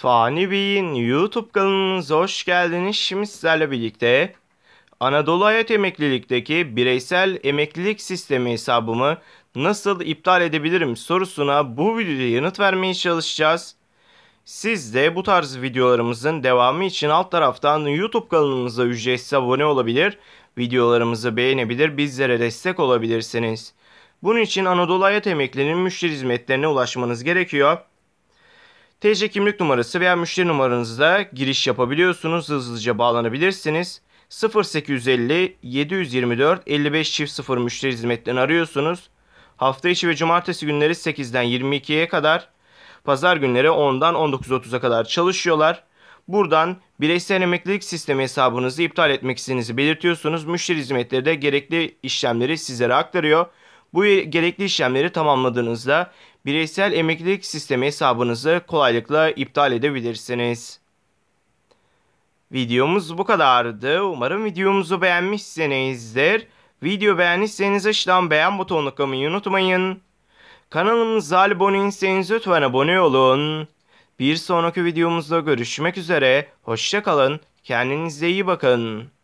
Fani Bey'in YouTube kanalınıza hoş geldiniz. Şimdi sizlerle birlikte Anadolu Hayat Emeklilikteki bireysel emeklilik sistemi hesabımı nasıl iptal edebilirim sorusuna bu videoda yanıt vermeye çalışacağız. Siz de bu tarz videolarımızın devamı için alt taraftan YouTube kanalımıza ücretsiz abone olabilir, videolarımızı beğenebilir, bizlere destek olabilirsiniz. Bunun için Anadolu Hayat Emekliliğinin müşteri hizmetlerine ulaşmanız gerekiyor. TC kimlik numarası veya müşteri numaranızla giriş yapabiliyorsunuz. Hızlıca bağlanabilirsiniz. 0850 724 55 çift 0 müşteri hizmetlerini arıyorsunuz. Hafta içi ve cumartesi günleri 8'den 22'ye kadar, pazar günleri 10'dan 19.30'a kadar çalışıyorlar. Buradan bireysel emeklilik sistemi hesabınızı iptal etmek istediğinizi belirtiyorsunuz. Müşteri hizmetleri de gerekli işlemleri sizlere aktarıyor. Bu gerekli işlemleri tamamladığınızda bireysel emeklilik sistemi hesabınızı kolaylıkla iptal edebilirsiniz. Videomuz bu kadardı. Umarım videomuzu beğenmişsinizdir. Video beğendiyseniz aşağıdan beğen butonunu kalmayı unutmayın. Kanalımıza abone değilseniz lütfen abone olun. Bir sonraki videomuzda görüşmek üzere. Hoşçakalın. Kendinize iyi bakın.